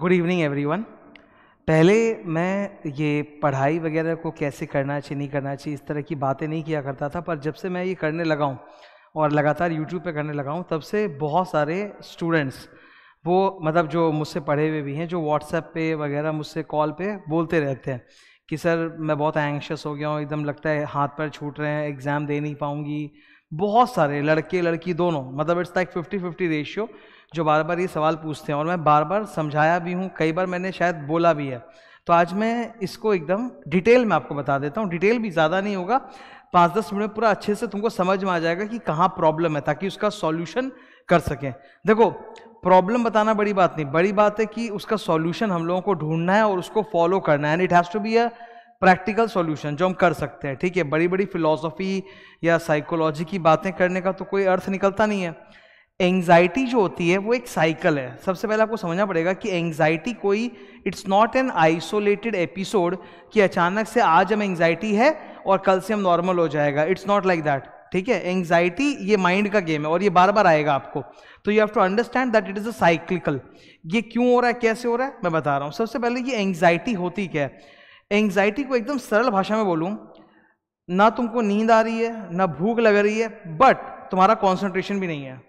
good evening everyone पहले मैं ये पढ़ाई वगैरह को कैसे करना चाहिए नहीं करना चाहिए इस तरह की बातें नहीं किया करता था पर जब से मैं ये करने लगा हूँ और लगातार यूट्यूब पे करने लगा हूँ तब से बहुत सारे स्टूडेंट्स वो मतलब जो मुझसे पढ़े हुए भी हैं जो व्हाट्सएप पे वगैरह मुझसे कॉल पे बोलते रहते हैं कि सर मैं बहुत एंक्शस हो गया हूँ एकदम लगता है हाथ पर छूट रहे हैं एग्ज़ाम दे नहीं पाऊँगी बहुत सारे लड़के लड़की दोनों मतलब it's like fifty fifty ratio जो बार बार ये सवाल पूछते हैं और मैं बार बार समझाया भी हूँ कई बार मैंने शायद बोला भी है तो आज मैं इसको एकदम डिटेल में आपको बता देता हूँ डिटेल भी ज़्यादा नहीं होगा पाँच दस मिनट में पूरा अच्छे से तुमको समझ में आ जाएगा कि कहाँ प्रॉब्लम है ताकि उसका सॉल्यूशन कर सकें देखो प्रॉब्लम बताना बड़ी बात नहीं बड़ी बात है कि उसका सॉल्यूशन हम लोगों को ढूंढना है और उसको फॉलो करना है and it has to be a practical solution जो हम कर सकते हैं ठीक है बड़ी बड़ी फिलॉसफी या साइकोलॉजी की बातें करने का तो कोई अर्थ निकलता नहीं है एंग्जाइटी जो होती है वो एक साइकिल है सबसे पहले आपको समझना पड़ेगा कि एंग्जाइटी कोई it's not an isolated episode कि अचानक से आज हम एंग्जाइटी है और कल से हम नॉर्मल हो जाएगा इट्स नॉट लाइक दैट ठीक है एंग्जाइटी ये माइंड का गेम है और ये बार बार आएगा आपको तो you have to understand that it is a cyclical ये क्यों हो रहा है कैसे हो रहा है मैं बता रहा हूँ सबसे पहले ये एंग्जाइटी होती क्या है एंग्जाइटी को एकदम सरल भाषा में बोलूँ ना तुमको नींद आ रही है ना भूख लग रही है बट तुम्हारा कॉन्सेंट्रेशन भी नहीं है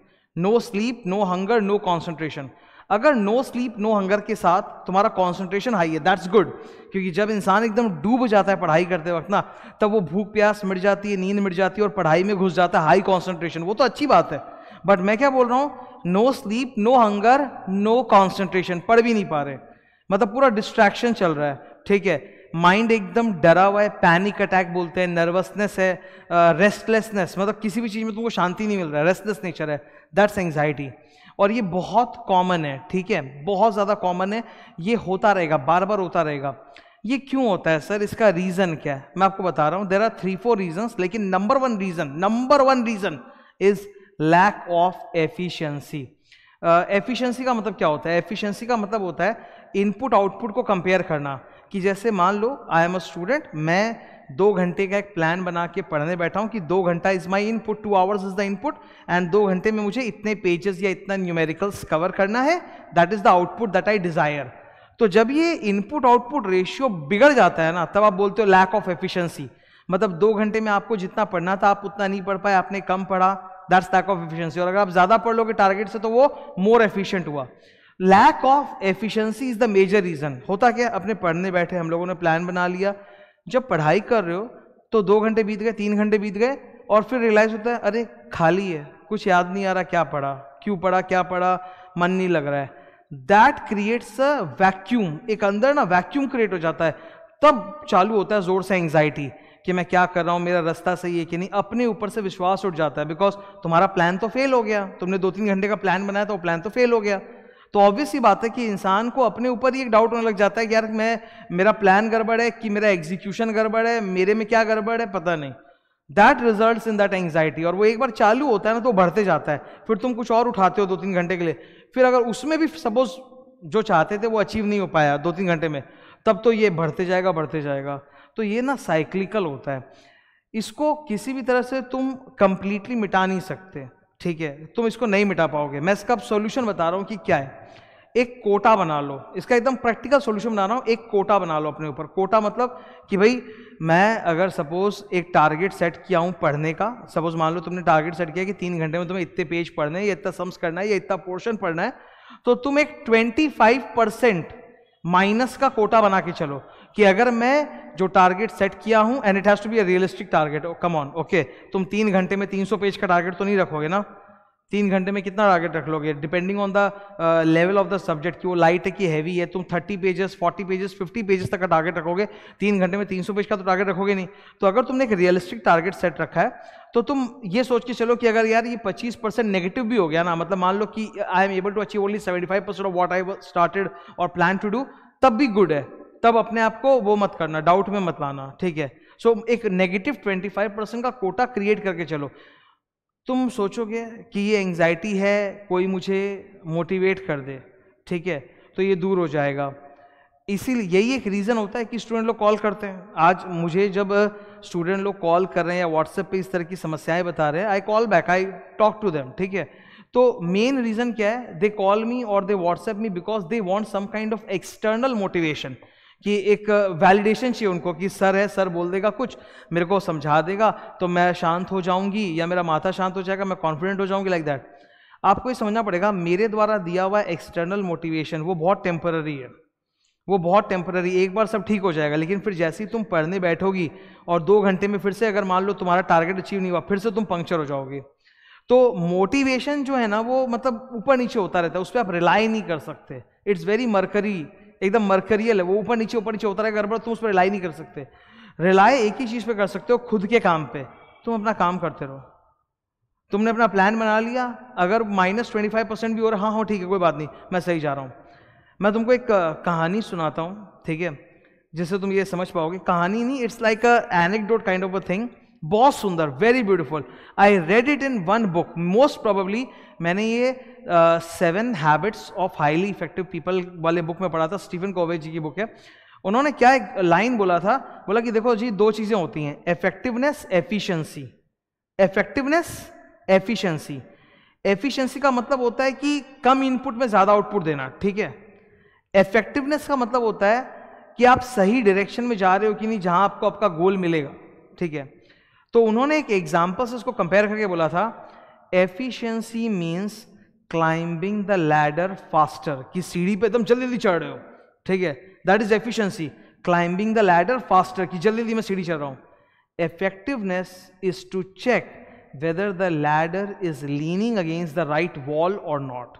no sleep no hunger no concentration अगर नो स्लीप नो हंगर के साथ तुम्हारा कॉन्सेंट्रेशन हाई है दैट्स गुड क्योंकि जब इंसान एकदम डूब जाता है पढ़ाई करते वक्त ना तब वो भूख प्यास मिट जाती है नींद मिट जाती है और पढ़ाई में घुस जाता है हाई कॉन्सेंट्रेशन वो तो अच्छी बात है बट मैं क्या बोल रहा हूँ no sleep no hunger no concentration पढ़ भी नहीं पा रहे मतलब पूरा डिस्ट्रैक्शन चल रहा है ठीक है माइंड एकदम डरा हुआ है पैनिक अटैक बोलते हैं नर्वसनेस है रेस्टलेसनेस uh, मतलब किसी भी चीज़ में तुमको शांति नहीं मिल रहा है रेस्टलेस नेचर है दैट्स एंगजाइटी और ये बहुत कॉमन है ठीक है बहुत ज़्यादा कॉमन है ये होता रहेगा बार बार होता रहेगा ये क्यों होता है सर इसका रीज़न क्या है मैं आपको बता रहा हूँ there are three four reasons लेकिन number one reason number one reason is lack of efficiency efficiency का मतलब क्या होता है एफिशिएंसी का मतलब होता है इनपुट आउटपुट को कंपेयर करना कि जैसे मान लो आई एम अ स्टूडेंट मैं दो घंटे का एक प्लान बना के पढ़ने बैठा हूँ कि दो घंटा is my input two hours is the input and दो घंटे में मुझे इतने पेजेस या इतना न्यूमेरिकल्स कवर करना है that is the output that I desire तो जब ये इनपुट आउटपुट रेशियो बिगड़ जाता है ना तब आप बोलते हो लैक ऑफ एफिशिएंसी मतलब दो घंटे में आपको जितना पढ़ना था आप उतना नहीं पढ़ पाए आपने कम पढ़ा दैट्स लैक ऑफ एफिशिएंसी और अगर आप ज़्यादा पढ़ लोगे टारगेट से तो वो मोर एफिशिएंट हुआ lack of efficiency is the major reason होता क्या अपने पढ़ने बैठे हम लोगों ने प्लान बना लिया जब पढ़ाई कर रहे हो तो दो घंटे बीत गए तीन घंटे बीत गए और फिर रियलाइज होता है अरे खाली है कुछ याद नहीं आ रहा क्या पढ़ा क्यों पढ़ा क्या पढ़ा मन नहीं लग रहा है दैट क्रिएट्स अ वैक्यूम एक अंदर ना वैक्यूम क्रिएट हो जाता है तब चालू होता है जोर से एंग्जाइटी कि मैं क्या कर रहा हूँ मेरा रास्ता सही है कि नहीं अपने ऊपर से विश्वास उठ जाता है बिकॉज तुम्हारा प्लान तो फेल हो गया तुमने दो तीन घंटे का प्लान बनाया तो वो प्लान तो फेल हो गया तो ऑब्वियस ही बात है कि इंसान को अपने ऊपर ही एक डाउट होने लग जाता है कि यार मैं मेरा प्लान गड़बड़ है कि मेरा एग्जीक्यूशन गड़बड़ है मेरे में क्या गड़बड़ है पता नहीं that result in that anxiety और वो एक बार चालू होता है ना तो बढ़ते जाता है फिर तुम कुछ और उठाते हो दो तीन घंटे के लिए फिर अगर उसमें भी सपोज जो चाहते थे वो अचीव नहीं हो पाया दो तीन घंटे में तब तो ये बढ़ते जाएगा बढ़ते जाएगा तो ये ना साइक्लिकल होता है इसको किसी भी तरह से तुम कंप्लीटली मिटा नहीं सकते ठीक है तुम इसको नहीं मिटा पाओगे मैं इसका सोल्यूशन बता रहा हूँ कि क्या है एक कोटा बना लो इसका एकदम प्रैक्टिकल सोल्यूशन बना रहा हूँ एक कोटा बना लो अपने ऊपर कोटा मतलब कि भाई मैं अगर सपोज एक टारगेट सेट किया हूँ पढ़ने का सपोज मान लो तुमने टारगेट सेट किया कि तीन घंटे में तुम्हें इतने पेज पढ़ने हैं या इतना सम्स करना है या इतना पोर्शन पढ़ना है तो तुम एक ट्वेंटी फाइव परसेंट माइनस का कोटा बना के चलो कि अगर मैं जो टारगेट सेट किया हूं and it has to be a realistic target come on okay तुम तीन घंटे में सौ पेज का टारगेट तो नहीं रखोगे ना तीन घंटे में कितना टारगेट रख लोगे depending on the level of the subject कि वो लाइट है कि हैवी है तुम thirty pages forty pages fifty pages तक का टारगेट रखोगे तीन घंटे में तीन सौ पेज का तो टारगेट रखोगे नहीं तो अगर तुमने एक रियलिस्टिक टारगेट सेट रखा है तो तुम ये सोच के चलो कि अगर यार ये पच्चीस परसेंट नेगेटिव भी हो गया ना मतलब मान लो कि I am able to achieve only seventy five percent of what I started और प्लान टू डू तब भी गुड है तब अपने आप को वो मत करना डाउट में मत लाना ठीक है सो so, एक नेगेटिव ट्वेंटी फाइव परसेंट का कोटा क्रिएट करके चलो तुम सोचोगे कि ये एंग्जाइटी है कोई मुझे मोटिवेट कर दे ठीक है तो ये दूर हो जाएगा इसीलिए यही एक रीज़न होता है कि स्टूडेंट लोग कॉल करते हैं आज मुझे जब स्टूडेंट लोग कॉल कर रहे हैं या व्हाट्सएप पे इस तरह की समस्याएं बता रहे हैं I call back I talk to them ठीक है तो मेन रीज़न क्या है दे कॉल मी और they WhatsApp me because they want some kind of external motivation कि एक वैलिडेशन चाहिए उनको कि सर है सर बोल देगा कुछ मेरे को समझा देगा तो मैं शांत हो जाऊंगी या मेरा माथा शांत हो जाएगा मैं कॉन्फिडेंट हो जाऊंगी लाइक दैट आपको ये समझना पड़ेगा मेरे द्वारा दिया हुआ एक्सटर्नल मोटिवेशन वो बहुत टेम्पररी है वो बहुत टेम्पररी एक बार सब ठीक हो जाएगा लेकिन फिर जैसे ही तुम पढ़ने बैठोगी और दो घंटे में फिर से अगर मान लो तुम्हारा टारगेट अचीव नहीं हुआ फिर से तुम पंक्चर हो जाओगे तो मोटिवेशन जो है ना वो मतलब ऊपर नीचे होता रहता है उस पर आप रिलाई नहीं कर सकते इट्स वेरी मरकरी एकदम मरकरियल है वो ऊपर नीचे ऊपर नीचे होता रहेगा गड़बड़ तुम उस पर रिलाई नहीं कर सकते रिलाई एक ही चीज़ पे कर सकते हो खुद के काम पे तुम अपना काम करते रहो तुमने अपना प्लान बना लिया अगर माइनस ट्वेंटी फाइव परसेंट भी हो रहा हाँ हाँ ठीक है कोई बात नहीं मैं सही जा रहा हूँ मैं तुमको एक कहानी सुनाता हूँ ठीक है जिससे तुम ये समझ पाओगे कहानी नहीं it's like a anecdote kind of a thing बहुत सुंदर very beautiful I read it in one book most probably मैंने ये seven habits of highly effective people वाले बुक में पढ़ा था स्टीफन कोवे जी की बुक है उन्होंने क्या एक लाइन बोला था बोला कि देखो जी दो चीज़ें होती हैं effectiveness efficiency effectiveness efficiency efficiency का मतलब होता है कि कम इनपुट में ज़्यादा आउटपुट देना ठीक है इफेक्टिवनेस का मतलब होता है कि आप सही डायरेक्शन में जा रहे हो कि नहीं जहां आपको आपका गोल मिलेगा ठीक है तो उन्होंने एक एग्जाम्पल से उसको कंपेयर करके बोला था efficiency means climbing the ladder faster कि सीढ़ी पे एकदम जल्दी जल्दी चढ़ रहे हो ठीक है that is efficiency climbing the ladder faster कि जल्दी जल्दी मैं सीढ़ी चढ़ रहा हूँ effectiveness is to check whether the ladder is leaning against the right wall और नॉट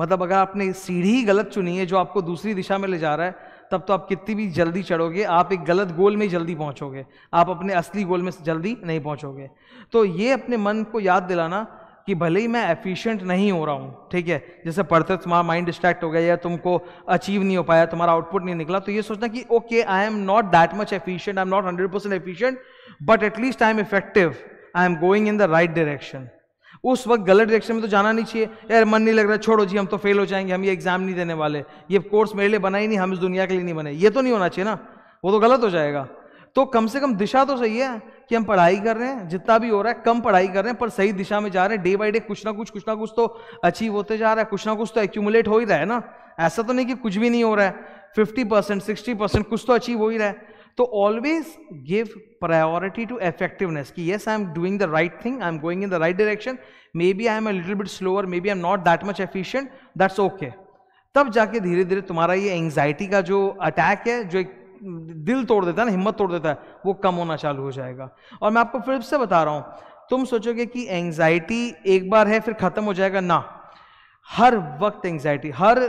मतलब अगर आपने सीढ़ी गलत चुनी है जो आपको दूसरी दिशा में ले जा रहा है तब तो आप कितनी भी जल्दी चढ़ोगे आप एक गलत गोल में जल्दी पहुंचोगे आप अपने असली गोल में जल्दी नहीं पहुंचोगे तो ये अपने मन को याद दिलाना कि भले ही मैं एफिशिएंट नहीं हो रहा हूँ ठीक है जैसे पढ़ते तो तुम्हारा माइंड डिस्ट्रैक्ट हो गया या तुमको अचीव नहीं हो पाया तुम्हारा आउटपुट नहीं निकला तो ये सोचना कि okay I am not that much efficient I am not hundred percent efficient but at least I am effective I am going in the right direction उस वक्त गलत डायरेक्शन में तो जाना नहीं चाहिए यार मन नहीं लग रहा छोड़ो जी हम तो फेल हो जाएंगे हम ये एग्जाम नहीं देने वाले ये कोर्स मेरे लिए बना ही नहीं हम इस दुनिया के लिए नहीं बने ये तो नहीं होना चाहिए ना वो तो गलत हो जाएगा तो कम से कम दिशा तो सही है कि हम पढ़ाई कर रहे हैं जितना भी हो रहा है कम पढ़ाई कर रहे हैं पर सही दिशा में जा रहे हैं डे बाई डे कुछ ना कुछ कुछ ना कुछ तो अचीव होते जा रहा है कुछ ना कुछ तो एक्यूमुलेट हो ही रहा है ना ऐसा तो नहीं कि कुछ भी नहीं हो रहा है फिफ्टी परसेंट सिक्सटी परसेंट कुछ तो अचीव हो ही रहा है तो always give priority to effectiveness कि yes I am doing the right thing I am going in the right direction maybe I am a little bit slower maybe I am not that much efficient that's okay तब जाके धीरे धीरे तुम्हारा ये anxiety का जो attack है जो एक दिल तोड़ देता है ना हिम्मत तोड़ देता है वो कम होना चालू हो जाएगा और मैं आपको फिर से बता रहा हूँ तुम सोचोगे कि एंग्जाइटी एक बार है फिर ख़त्म हो जाएगा ना हर वक्त एंग्जाइटी हर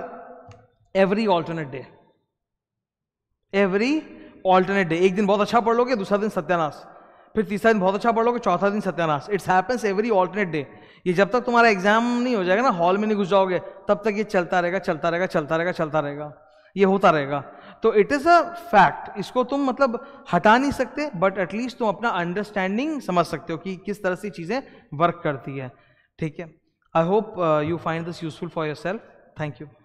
every alternate day every alternate day एक दिन बहुत अच्छा पढ़ लोगे दूसरा दिन सत्यानाश फिर तीसरा दिन बहुत अच्छा पढ़ लोगे चौथा दिन सत्यानाश it's happens every alternate day ये जब तक तुम्हारा एग्जाम नहीं हो जाएगा ना हॉल में नहीं घुस जाओगे तब तक ये चलता रहेगा चलता रहेगा चलता रहेगा चलता रहेगा ये होता रहेगा तो इट इज़ अ फैक्ट इसको तुम मतलब हटा नहीं सकते बट एटलीस्ट तुम अपना अंडरस्टैंडिंग समझ सकते हो कि किस तरह से चीज़ें वर्क करती है ठीक है I hope you find this useful for yourself thank you